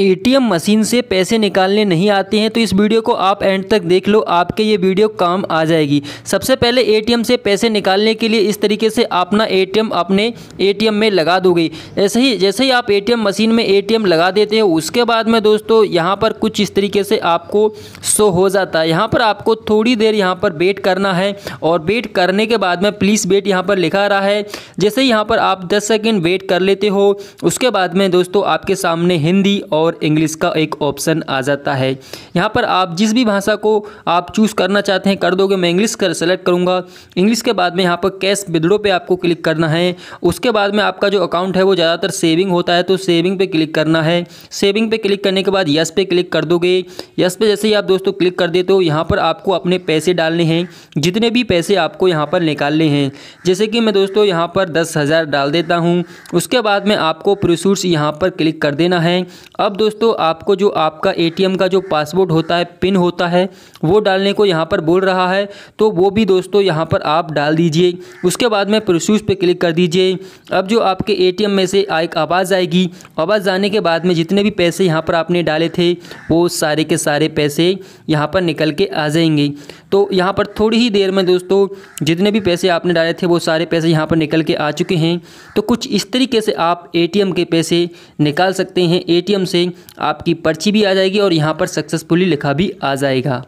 ATM machine से पैसे निकालने नहीं आते हैं तो इस वीडियो को आप एंड तक देख लो आपके ये वीडियो काम आ जाएगी सबसे पहले एटीएम से पैसे निकालने के लिए इस तरीके से अपना एटीएम अपने एटीएम में लगा दोगे ऐसे ही जैसे ही आप एटीएम मशीन में एटीएम लगा देते हैं उसके बाद में दोस्तों यहाँ पर कुछ इस तरीके से आपको शो हो जाता है यहाँ पर आपको थोड़ी देर यहाँ पर वेट करना है और वेट करने के बाद में प्लीज़ वेट यहाँ पर लिखा रहा है जैसे ही यहाँ पर आप दस सेकेंड वेट कर लेते हो उसके बाद में दोस्तों आपके सामने हिंदी और और इंग्लिश का एक ऑप्शन आ जाता है यहाँ पर आप जिस भी भाषा को आप चूज़ करना चाहते हैं कर दोगे मैं इंग्लिश कर सेलेक्ट करूँगा इंग्लिश के बाद में यहाँ पर कैश विद्रो पे आपको क्लिक करना है उसके बाद में आपका जो अकाउंट है वो ज़्यादातर सेविंग होता है तो सेविंग पर क्लिक करना है सेविंग पे क्लिक करने के बाद यस पे क्लिक कर दोगे यस पे जैसे ही आप दोस्तों क्लिक कर देते हो यहाँ पर आपको अपने पैसे डालने हैं जितने भी पैसे आपको यहाँ पर निकालने हैं जैसे कि मैं दोस्तों यहाँ पर दस हज़ार डाल देता हूँ उसके बाद में आपको प्रोसूट्स यहाँ पर क्लिक कर देना है अब अब दोस्तों आपको जो आपका एटीएम का जो पासवर्ड होता है पिन होता है वो डालने को यहाँ पर बोल रहा है तो वो भी दोस्तों यहाँ पर आप डाल दीजिए उसके बाद में प्रोस्यूज पर क्लिक कर दीजिए अब जो आपके एटीएम में से एक आवाज़ आएगी आवाज़ आने के बाद में जितने भी पैसे यहाँ पर आपने डाले थे वो सारे के सारे पैसे यहाँ पर निकल के आ जाएंगे तो यहाँ पर थोड़ी ही देर में दोस्तों जितने भी पैसे आपने डाले थे वो सारे पैसे यहाँ पर निकल के आ चुके हैं तो कुछ इस तरीके से आप एटीएम के पैसे निकाल सकते हैं एटीएम से आपकी पर्ची भी आ जाएगी और यहाँ पर सक्सेसफुली लिखा भी आ जाएगा